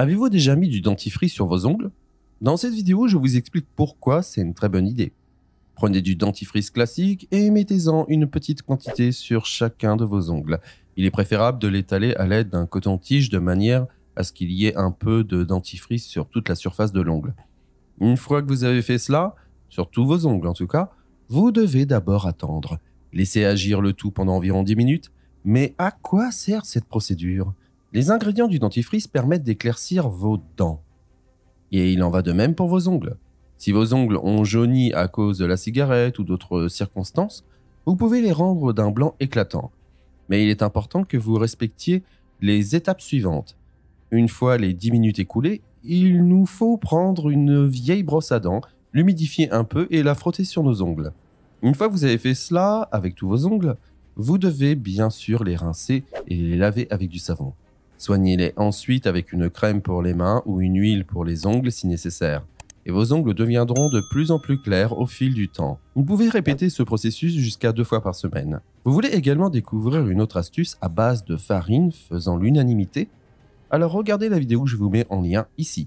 Avez-vous déjà mis du dentifrice sur vos ongles Dans cette vidéo, je vous explique pourquoi c'est une très bonne idée. Prenez du dentifrice classique et mettez-en une petite quantité sur chacun de vos ongles. Il est préférable de l'étaler à l'aide d'un coton-tige de manière à ce qu'il y ait un peu de dentifrice sur toute la surface de l'ongle. Une fois que vous avez fait cela, sur tous vos ongles en tout cas, vous devez d'abord attendre. Laissez agir le tout pendant environ 10 minutes. Mais à quoi sert cette procédure les ingrédients du dentifrice permettent d'éclaircir vos dents. Et il en va de même pour vos ongles. Si vos ongles ont jauni à cause de la cigarette ou d'autres circonstances, vous pouvez les rendre d'un blanc éclatant. Mais il est important que vous respectiez les étapes suivantes. Une fois les 10 minutes écoulées, il nous faut prendre une vieille brosse à dents, l'humidifier un peu et la frotter sur nos ongles. Une fois que vous avez fait cela avec tous vos ongles, vous devez bien sûr les rincer et les laver avec du savon. Soignez-les ensuite avec une crème pour les mains ou une huile pour les ongles si nécessaire. Et vos ongles deviendront de plus en plus clairs au fil du temps. Vous pouvez répéter ce processus jusqu'à deux fois par semaine. Vous voulez également découvrir une autre astuce à base de farine faisant l'unanimité Alors regardez la vidéo que je vous mets en lien ici.